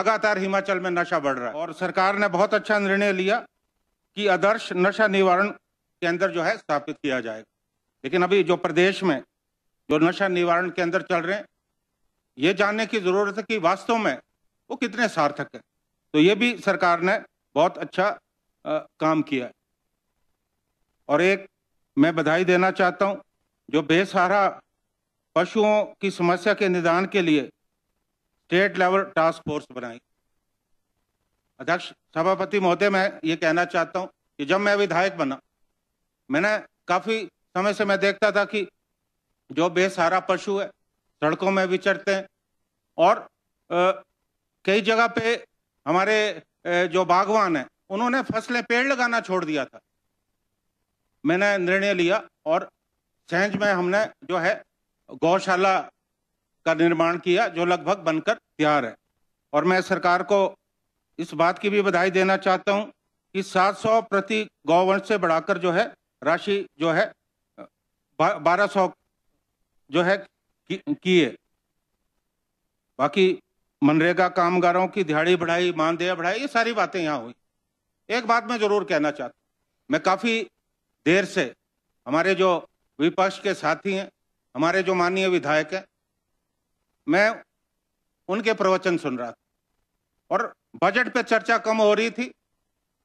लगातार हिमाचल में नशा बढ़ रहा है और सरकार ने बहुत अच्छा निर्णय लिया कि आदर्श नशा निवारण केंद्र जो है स्थापित किया जाएगा लेकिन अभी जो प्रदेश में जो नशा निवारण केंद्र चल रहे हैं ये जानने की ज़रूरत है कि वास्तव में वो कितने सार्थक है तो ये भी सरकार ने बहुत अच्छा आ, काम किया है और एक मैं बधाई देना चाहता हूँ जो बेसहारा पशुओं की समस्या के निदान के लिए स्टेट लेवल टास्क फोर्स बनाई अध्यक्ष सभापति महोदय मैं ये कहना चाहता हूँ कि जब मैं विधायक बना मैंने काफी समय से मैं देखता था कि जो बेसहारा पशु है सड़कों में विचरते हैं और कई जगह पे हमारे ए, जो बागवान हैं उन्होंने फसलें पेड़ लगाना छोड़ दिया था मैंने निर्णय लिया और सेंज में हमने जो है गौशाला का निर्माण किया जो लगभग बनकर तैयार है और मैं सरकार को इस बात की भी बधाई देना चाहता हूं कि 700 प्रति गौवंश से बढ़ाकर जो है राशि जो है बारह सौ जो है किए बाकी मनरेगा कामगारों की दिहाड़ी बढ़ाई मानदेय बढ़ाई ये सारी बातें यहाँ हुई एक बात मैं जरूर कहना चाहता हूँ मैं काफ़ी देर से हमारे जो विपक्ष के साथी हैं हमारे जो माननीय विधायक हैं मैं उनके प्रवचन सुन रहा था और बजट पे चर्चा कम हो रही थी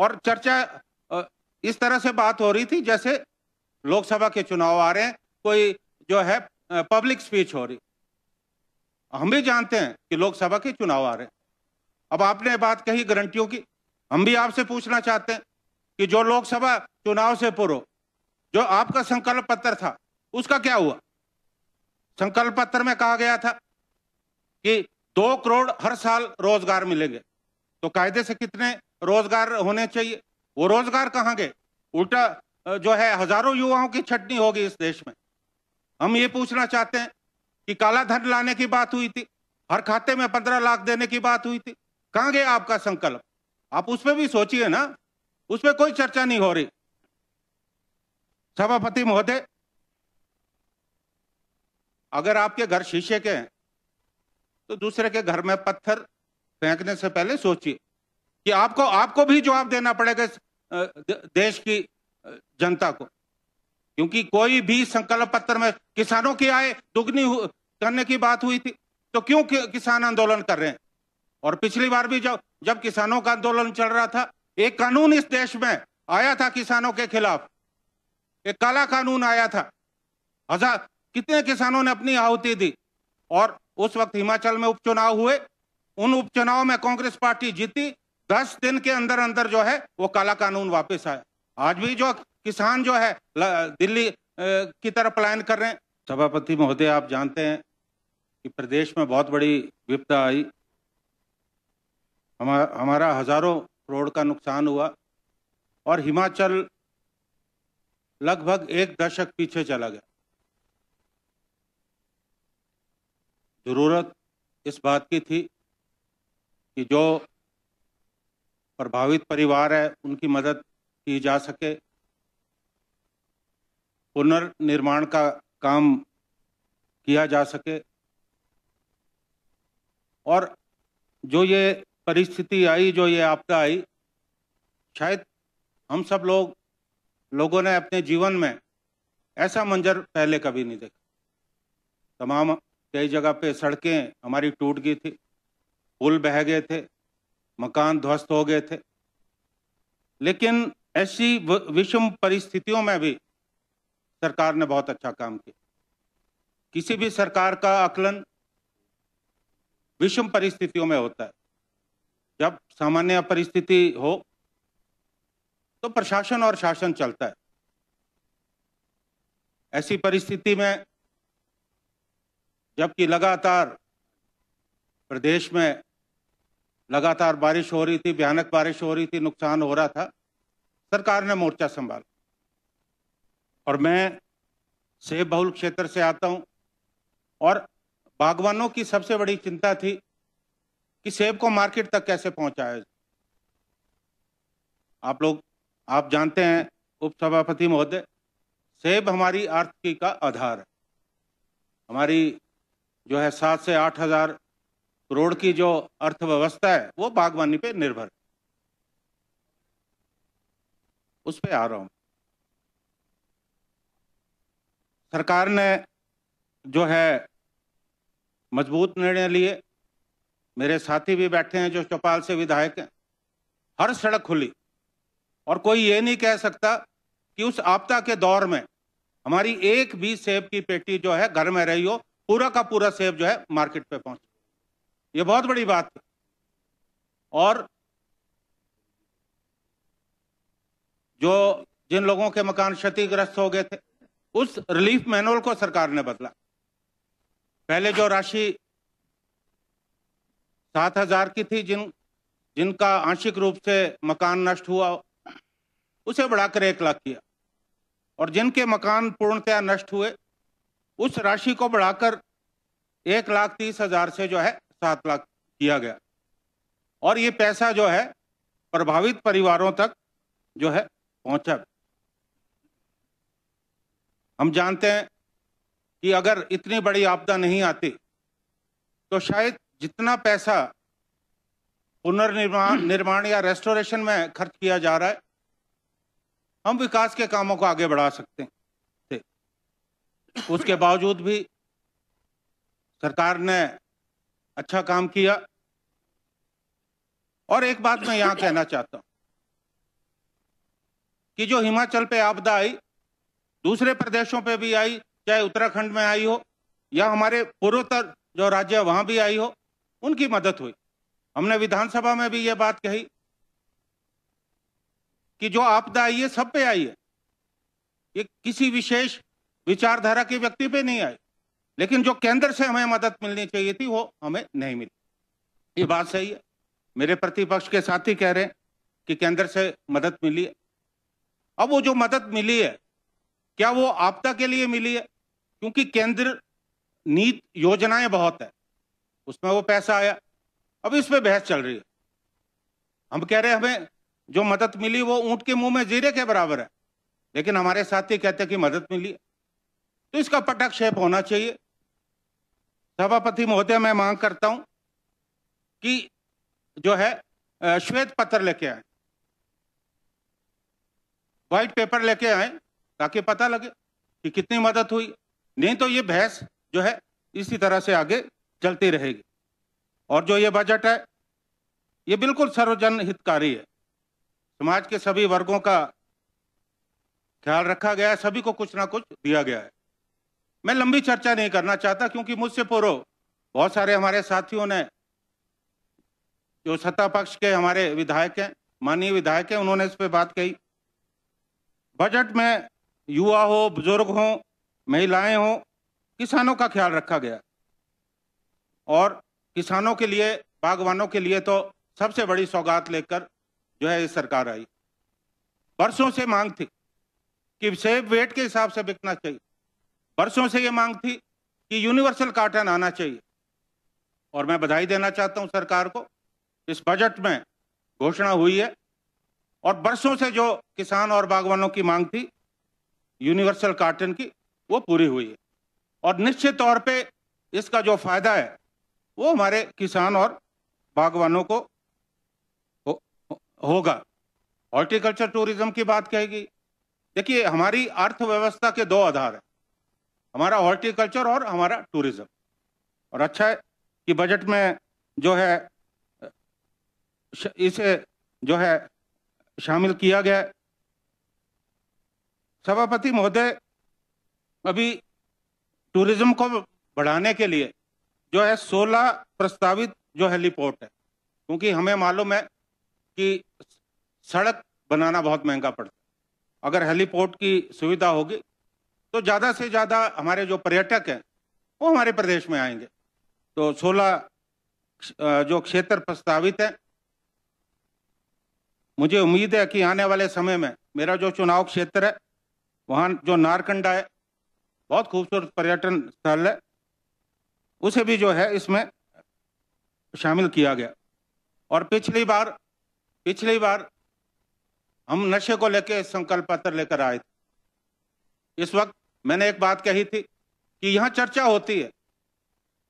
और चर्चा इस तरह से बात हो रही थी जैसे लोकसभा के चुनाव आ रहे हैं कोई जो है पब्लिक स्पीच हो रही हम भी जानते हैं कि लोकसभा के चुनाव आ रहे हैं अब आपने बात कही गारंटियों की हम भी आपसे पूछना चाहते हैं कि जो लोकसभा चुनाव से पूर्व जो आपका संकल्प पत्र था उसका क्या हुआ संकल्प पत्र में कहा गया था कि दो करोड़ हर साल रोजगार मिलेंगे तो कायदे से कितने रोजगार होने चाहिए वो रोजगार कहाँ गए उल्टा जो है हजारों युवाओं की छटनी होगी इस देश में हम ये पूछना चाहते हैं कि काला धन लाने की बात हुई थी हर खाते में पंद्रह लाख देने की बात हुई थी कहाँ गया आपका संकल्प आप उस पर भी सोचिए ना उस पर कोई चर्चा नहीं हो रही सभापति महोदय अगर आपके घर शीशे के हैं तो दूसरे के घर में पत्थर फेंकने से पहले सोचिए कि आपको आपको भी जवाब देना पड़ेगा देश की जनता को क्योंकि कोई भी संकल्प पत्र में किसानों की आय दुगनी करने की बात हुई थी तो क्यों किसान आंदोलन कर रहे हैं और पिछली बार भी जब जब किसानों का आंदोलन चल रहा था एक कानून इस देश में आया था किसानों के खिलाफ एक काला कानून आया था हजार कितने किसानों ने अपनी आहुति दी और उस वक्त हिमाचल में उपचुनाव हुए उन उपचुनाव में कांग्रेस पार्टी जीती दस दिन के अंदर अंदर जो है वो काला कानून वापस आया आज भी जो किसान जो है दिल्ली की तरफ पलायन कर रहे हैं सभापति महोदय आप जानते हैं कि प्रदेश में बहुत बड़ी विपदा आई हमारा हमारा हजारों करोड़ का नुकसान हुआ और हिमाचल लगभग एक दशक पीछे चला गया ज़रूरत इस बात की थी कि जो प्रभावित परिवार है उनकी मदद की जा सके पुनर्निर्माण का काम किया जा सके और जो ये परिस्थिति आई जो ये आपदा आई शायद हम सब लोग लोगों ने अपने जीवन में ऐसा मंजर पहले कभी नहीं देखा तमाम कई जगह पे सड़कें हमारी टूट गई थी पुल बह गए थे मकान ध्वस्त हो गए थे लेकिन ऐसी विषम परिस्थितियों में भी सरकार ने बहुत अच्छा काम किया किसी भी सरकार का आकलन विषम परिस्थितियों में होता है जब सामान्य परिस्थिति हो तो प्रशासन और शासन चलता है ऐसी परिस्थिति में जबकि लगातार प्रदेश में लगातार बारिश हो रही थी भयानक बारिश हो रही थी नुकसान हो रहा था सरकार ने मोर्चा संभाला और मैं सेब बहुल क्षेत्र से आता हूं और बागवानों की सबसे बड़ी चिंता थी कि सेब को मार्केट तक कैसे पहुंचाया आप लोग आप जानते हैं उपसभापति महोदय सेब हमारी आर्थिकी का आधार है हमारी जो है सात से आठ हजार करोड़ की जो अर्थव्यवस्था है वो बागवानी पे निर्भर उस पर आ रहा हूं सरकार ने जो है मजबूत निर्णय लिए मेरे साथी भी बैठे हैं जो चौपाल से विधायक हैं हर सड़क खुली और कोई ये नहीं कह सकता कि उस आपदा के दौर में हमारी एक भी सेब की पेटी जो है घर में रही हो पूरा का पूरा सेब जो है मार्केट पे पहुंच ये बहुत बड़ी बात है और जो जिन लोगों के मकान क्षतिग्रस्त हो गए थे उस रिलीफ मैनुअल को सरकार ने बदला पहले जो राशि सात हजार की थी जिन जिनका आंशिक रूप से मकान नष्ट हुआ उसे बढ़ाकर एक लाख किया और जिनके मकान पूर्णतया नष्ट हुए उस राशि को बढ़ाकर एक लाख तीस हजार से जो है सात लाख किया गया और ये पैसा जो है प्रभावित परिवारों तक जो है पहुंचा हम जानते हैं कि अगर इतनी बड़ी आपदा नहीं आती तो शायद जितना पैसा पुनर्निर्माण निर्माण या रेस्टोरेशन में खर्च किया जा रहा है हम विकास के कामों को आगे बढ़ा सकते हैं उसके बावजूद भी सरकार ने अच्छा काम किया और एक बात मैं यहां कहना चाहता हूं कि जो हिमाचल पे आपदा आई दूसरे प्रदेशों पे भी आई चाहे उत्तराखंड में आई हो या हमारे पूर्वोत्तर जो राज्य वहां भी आई हो उनकी मदद हुई हमने विधानसभा में भी ये बात कही कि जो आपदा आई है सब पे आई है ये किसी विशेष विचारधारा के व्यक्ति पे नहीं आई लेकिन जो केंद्र से हमें मदद मिलनी चाहिए थी वो हमें नहीं मिली ये बात सही है मेरे प्रतिपक्ष के ही कह रहे हैं कि केंद्र से मदद मिली है अब वो जो मदद मिली है क्या वो आपदा के लिए मिली है क्योंकि केंद्र नीत योजनाएं बहुत है उसमें वो पैसा आया अब इस पर बहस चल रही है हम कह रहे हैं हमें जो मदद मिली वो ऊंट के मुंह में जीरे के बराबर है लेकिन हमारे साथी कहते हैं कि मदद मिली है तो इसका पटाक्षेप होना चाहिए सभापति महोदय मैं मांग करता हूं कि जो है श्वेत पत्र लेके आए व्हाइट पेपर लेके आए ताकि पता लगे कि कितनी मदद हुई नहीं तो ये बहस जो है इसी तरह से आगे चलती रहेगी और जो ये बजट है ये बिल्कुल सर्वजन हितकारी है समाज के सभी वर्गों का ख्याल रखा गया है सभी को कुछ ना कुछ दिया गया है मैं लंबी चर्चा नहीं करना चाहता क्योंकि मुझसे पूर्व बहुत सारे हमारे साथियों ने जो सत्ता पक्ष के हमारे विधायक हैं माननीय विधायक हैं उन्होंने इस पर बात कही बजट में युवा हो बुजुर्ग हो महिलाएं हो किसानों का ख्याल रखा गया और किसानों के लिए बागवानों के लिए तो सबसे बड़ी सौगात लेकर जो है ये सरकार आई वर्षों से मांग थी कि सेब वेट के हिसाब से बिकना चाहिए वर्षों से ये मांग थी कि यूनिवर्सल कार्टन आना चाहिए और मैं बधाई देना चाहता हूं सरकार को इस बजट में घोषणा हुई है और बरसों से जो किसान और बागवानों की मांग थी यूनिवर्सल कार्टन की वो पूरी हुई है और निश्चित तौर पे इसका जो फायदा है वो हमारे किसान और बागवानों को हो, होगा हॉर्टिकल्चर टूरिज्म की बात कहेगी देखिए हमारी अर्थव्यवस्था के दो आधार हैं हमारा हॉर्टिकल्चर और हमारा टूरिज्म और अच्छा है कि बजट में जो है इसे जो है शामिल किया गया सभापति महोदय अभी टूरिज्म को बढ़ाने के लिए जो है 16 प्रस्तावित जो हेलीपोर्ट है क्योंकि हमें मालूम है कि सड़क बनाना बहुत महंगा पड़ता है अगर हेलीपोर्ट की सुविधा होगी तो ज़्यादा से ज़्यादा हमारे जो पर्यटक हैं वो हमारे प्रदेश में आएंगे तो 16 जो क्षेत्र प्रस्तावित है मुझे उम्मीद है कि आने वाले समय में मेरा जो चुनाव क्षेत्र है वहाँ जो नारकंडा है बहुत खूबसूरत पर्यटन स्थल है उसे भी जो है इसमें शामिल किया गया और पिछली बार पिछली बार हम नशे को लेकर संकल्प पत्र लेकर आए थे इस वक्त मैंने एक बात कही थी कि यहाँ चर्चा होती है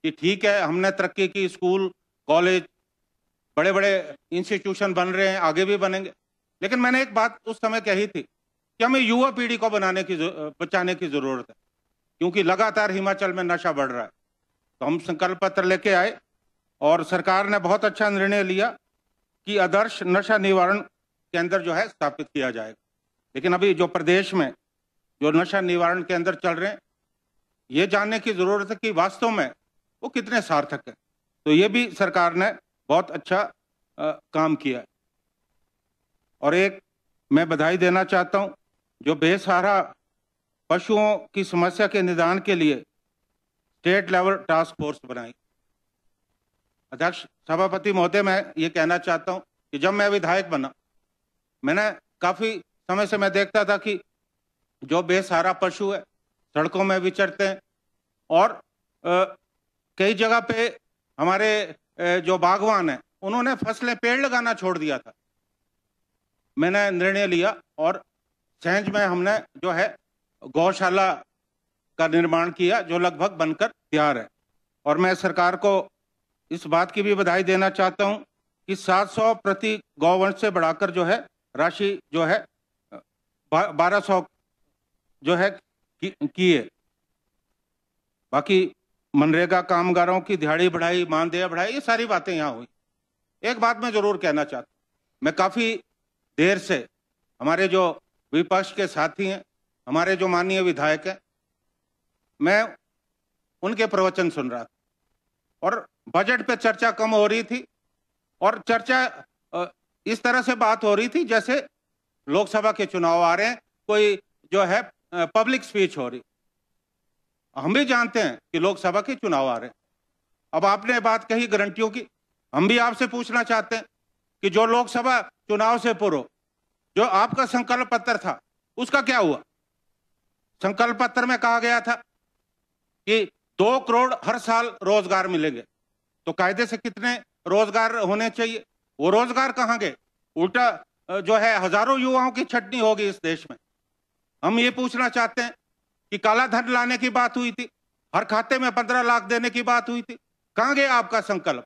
कि ठीक है हमने तरक्की की स्कूल कॉलेज बड़े बड़े इंस्टीट्यूशन बन रहे हैं आगे भी बनेंगे लेकिन मैंने एक बात उस समय कही थी कि हमें युवा पीढ़ी को बनाने की बचाने की जरूरत है क्योंकि लगातार हिमाचल में नशा बढ़ रहा है तो हम संकल्प पत्र लेके आए और सरकार ने बहुत अच्छा निर्णय लिया कि आदर्श नशा निवारण केंद्र जो है स्थापित किया जाएगा लेकिन अभी जो प्रदेश में जो नशा निवारण के अंदर चल रहे हैं ये जानने की ज़रूरत है कि वास्तव में वो कितने सार्थक है तो ये भी सरकार ने बहुत अच्छा आ, काम किया है और एक मैं बधाई देना चाहता हूं जो बेसहारा पशुओं की समस्या के निदान के लिए स्टेट लेवल टास्क फोर्स बनाई अध्यक्ष सभापति महोदय मैं ये कहना चाहता हूं कि जब मैं विधायक बना मैंने काफ़ी समय से मैं देखता था कि जो बेसहारा पशु है सड़कों में विचरते हैं और कई जगह पे हमारे जो बागवान हैं उन्होंने फसलें पेड़ लगाना छोड़ दिया था मैंने निर्णय लिया और सहज में हमने जो है गौशाला का निर्माण किया जो लगभग बनकर तैयार है और मैं सरकार को इस बात की भी बधाई देना चाहता हूं कि 700 प्रति गौवंश से बढ़ाकर जो है राशि जो है बारह सौ जो है किए बाकी मनरेगा कामगारों की दिहाड़ी बढ़ाई मानदेय बढ़ाई ये सारी बातें यहाँ हुई एक बात मैं जरूर कहना चाहता हूँ मैं काफ़ी देर से हमारे जो विपक्ष के साथी हैं हमारे जो माननीय विधायक हैं मैं उनके प्रवचन सुन रहा था और बजट पे चर्चा कम हो रही थी और चर्चा इस तरह से बात हो रही थी जैसे लोकसभा के चुनाव आ रहे हैं कोई जो है पब्लिक स्पीच हो रही हम भी जानते हैं कि लोकसभा के चुनाव आ रहे हैं अब आपने बात कही गारंटियों की हम भी आपसे पूछना चाहते हैं कि जो लोकसभा चुनाव से पूर्व जो आपका संकल्प पत्र था उसका क्या हुआ संकल्प पत्र में कहा गया था कि दो करोड़ हर साल रोजगार मिलेंगे तो कायदे से कितने रोजगार होने चाहिए वो रोजगार कहाँ गए उल्टा जो है हजारों युवाओं की छटनी होगी इस देश में हम ये पूछना चाहते हैं कि काला धन लाने की बात हुई थी हर खाते में पंद्रह लाख देने की बात हुई थी कहाँ गया आपका संकल्प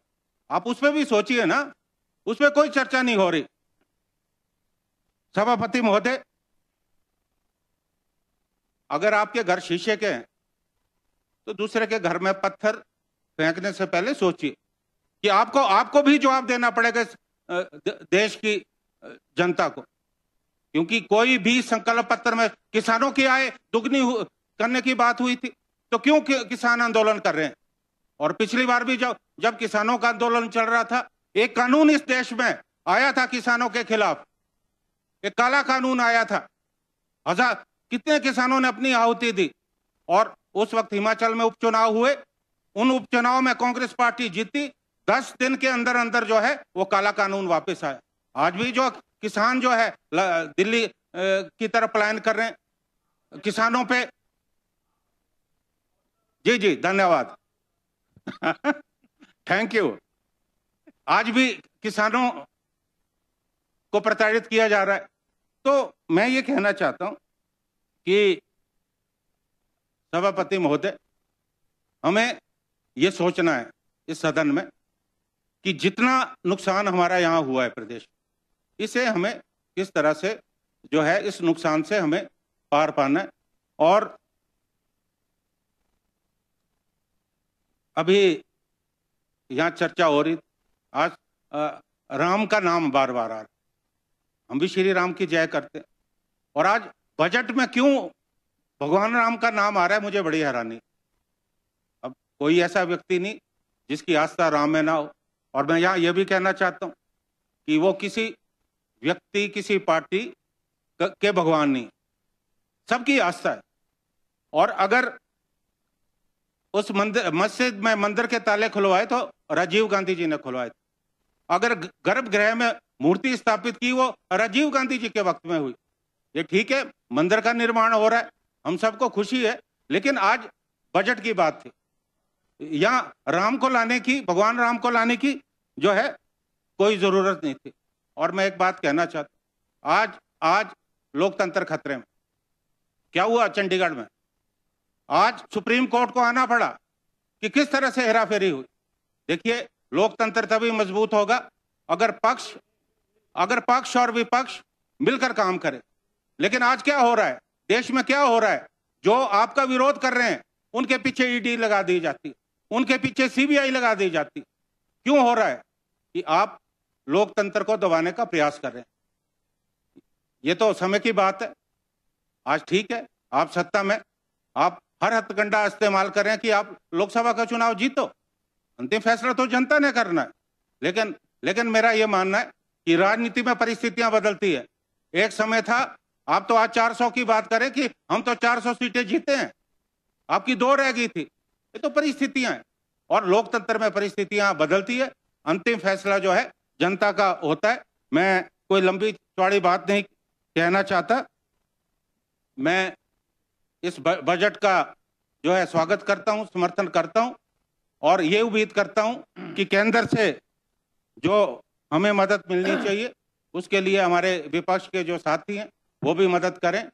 आप उसमें भी सोचिए ना उसमें कोई चर्चा नहीं हो रही सभापति महोदय अगर आपके घर शीशे के हैं तो दूसरे के घर में पत्थर फेंकने से पहले सोचिए कि आपको आपको भी जवाब देना पड़ेगा देश की जनता को क्योंकि कोई भी संकल्प पत्र में किसानों की आय दुगनी करने की बात हुई थी तो क्यों किसान आंदोलन कर रहे हैं और पिछली बार भी जब जब किसानों का आंदोलन चल रहा था एक कानून इस देश में आया था किसानों के खिलाफ एक काला कानून आया था हजार कितने किसानों ने अपनी आहुति दी और उस वक्त हिमाचल में उपचुनाव हुए उन उपचुनाव में कांग्रेस पार्टी जीती दस दिन के अंदर अंदर जो है वो काला कानून वापस आया आज भी जो किसान जो है दिल्ली की तरफ प्लान कर रहे हैं किसानों पे जी जी धन्यवाद थैंक यू आज भी किसानों को प्रताड़ित किया जा रहा है तो मैं ये कहना चाहता हूं कि सभापति महोदय हमें ये सोचना है इस सदन में कि जितना नुकसान हमारा यहाँ हुआ है प्रदेश इसे हमें इस तरह से जो है इस नुकसान से हमें पार पाना है और अभी यहाँ चर्चा हो रही आज राम का नाम बार बार आ रहा हम भी श्री राम की जय करते और आज बजट में क्यों भगवान राम का नाम आ रहा है मुझे बड़ी हैरानी अब कोई ऐसा व्यक्ति नहीं जिसकी आस्था राम में ना हो और मैं यहाँ यह भी कहना चाहता हूँ कि वो किसी व्यक्ति किसी पार्टी के भगवान नहीं सबकी आस्था है और अगर उस मंदिर मस्जिद में मंदिर के ताले खुलवाए तो राजीव गांधी जी ने खुलवाए अगर गर्भगृह में मूर्ति स्थापित की वो राजीव गांधी जी के वक्त में हुई ये ठीक है मंदिर का निर्माण हो रहा है हम सबको खुशी है लेकिन आज बजट की बात थी यहाँ राम को लाने की भगवान राम को लाने की जो है कोई जरूरत नहीं थी और मैं एक बात कहना चाहता आज आज लोकतंत्र खतरे में क्या हुआ चंडीगढ़ में आज सुप्रीम कोर्ट को आना पड़ा कि किस तरह से हेराफेरी हुई देखिए लोकतंत्र तभी मजबूत होगा अगर पक्ष अगर पक्ष और विपक्ष मिलकर काम करे लेकिन आज क्या हो रहा है देश में क्या हो रहा है जो आपका विरोध कर रहे हैं उनके पीछे ईडी लगा दी जाती उनके पीछे सीबीआई लगा दी जाती क्यों हो रहा है कि आप लोकतंत्र को दबाने का प्रयास कर रहे हैं ये तो समय की बात है आज ठीक है आप सत्ता में आप हर हथकंडा इस्तेमाल कर रहे हैं कि आप लोकसभा का चुनाव जीतो अंतिम फैसला तो जनता ने करना है लेकिन लेकिन मेरा ये मानना है कि राजनीति में परिस्थितियां बदलती है एक समय था आप तो आज 400 की बात करें कि हम तो 400 सीटें जीते हैं आपकी दो रह गई थी ये तो परिस्थितियां हैं और लोकतंत्र में परिस्थितियां बदलती है अंतिम फैसला जो है जनता का होता है मैं कोई लंबी चौड़ी बात नहीं कहना चाहता मैं इस बजट का जो है स्वागत करता हूं समर्थन करता हूं और ये उम्मीद करता हूं कि केंद्र से जो हमें मदद मिलनी चाहिए उसके लिए हमारे विपक्ष के जो साथी हैं वो भी मदद करें